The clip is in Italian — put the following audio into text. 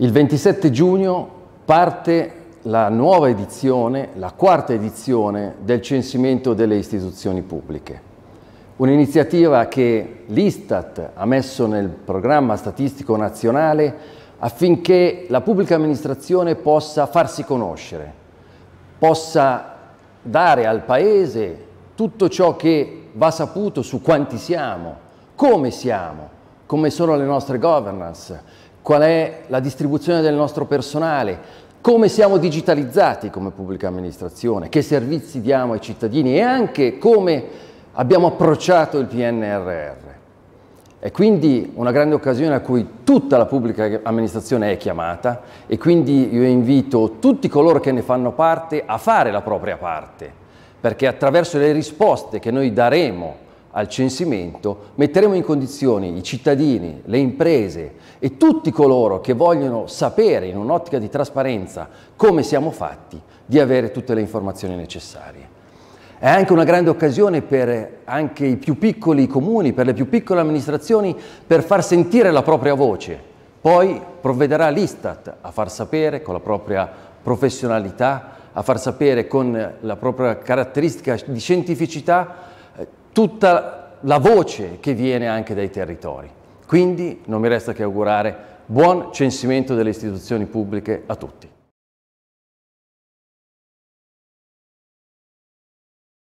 Il 27 giugno parte la nuova edizione, la quarta edizione del censimento delle istituzioni pubbliche. Un'iniziativa che l'Istat ha messo nel programma statistico nazionale affinché la pubblica amministrazione possa farsi conoscere, possa dare al Paese tutto ciò che va saputo su quanti siamo, come siamo, come sono le nostre governance, qual è la distribuzione del nostro personale, come siamo digitalizzati come pubblica amministrazione, che servizi diamo ai cittadini e anche come abbiamo approcciato il PNRR. È quindi una grande occasione a cui tutta la pubblica amministrazione è chiamata e quindi io invito tutti coloro che ne fanno parte a fare la propria parte, perché attraverso le risposte che noi daremo al censimento, metteremo in condizione i cittadini, le imprese e tutti coloro che vogliono sapere in un'ottica di trasparenza come siamo fatti, di avere tutte le informazioni necessarie. È anche una grande occasione per anche i più piccoli comuni, per le più piccole amministrazioni, per far sentire la propria voce. Poi provvederà l'Istat a far sapere con la propria professionalità, a far sapere con la propria caratteristica di scientificità tutta la voce che viene anche dai territori. Quindi non mi resta che augurare buon censimento delle istituzioni pubbliche a tutti.